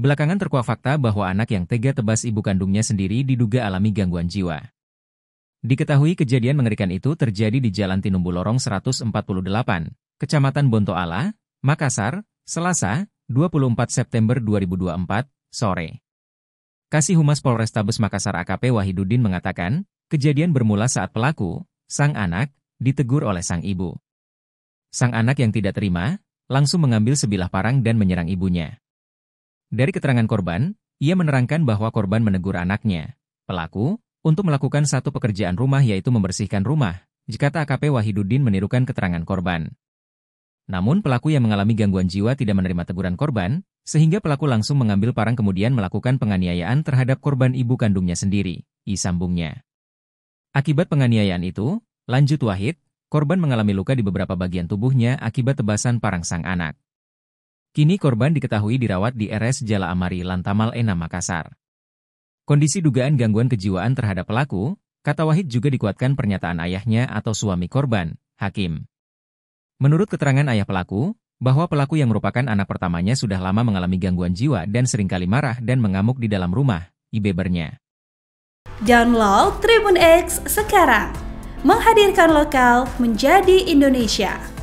Belakangan terkuak fakta bahwa anak yang tega tebas ibu kandungnya sendiri diduga alami gangguan jiwa. Diketahui kejadian mengerikan itu terjadi di Jalan Tinumbu Lorong 148, Kecamatan Bontoala, Makassar, Selasa, 24 September 2024, sore. Kasih Humas Polrestabes Makassar AKP Wahidudin mengatakan, kejadian bermula saat pelaku, sang anak, ditegur oleh sang ibu. Sang anak yang tidak terima, langsung mengambil sebilah parang dan menyerang ibunya. Dari keterangan korban, ia menerangkan bahwa korban menegur anaknya, pelaku, untuk melakukan satu pekerjaan rumah yaitu membersihkan rumah, jika AKP Wahiduddin menirukan keterangan korban. Namun pelaku yang mengalami gangguan jiwa tidak menerima teguran korban, sehingga pelaku langsung mengambil parang kemudian melakukan penganiayaan terhadap korban ibu kandungnya sendiri, i sambungnya. Akibat penganiayaan itu, lanjut Wahid, korban mengalami luka di beberapa bagian tubuhnya akibat tebasan parang sang anak. Kini korban diketahui dirawat di RS Jala Amari Lantamal Enam Makassar. Kondisi dugaan gangguan kejiwaan terhadap pelaku, kata Wahid juga dikuatkan pernyataan ayahnya atau suami korban, Hakim. Menurut keterangan ayah pelaku, bahwa pelaku yang merupakan anak pertamanya sudah lama mengalami gangguan jiwa dan seringkali marah dan mengamuk di dalam rumah, ibebernya. Download Tribun X sekarang, menghadirkan lokal menjadi Indonesia.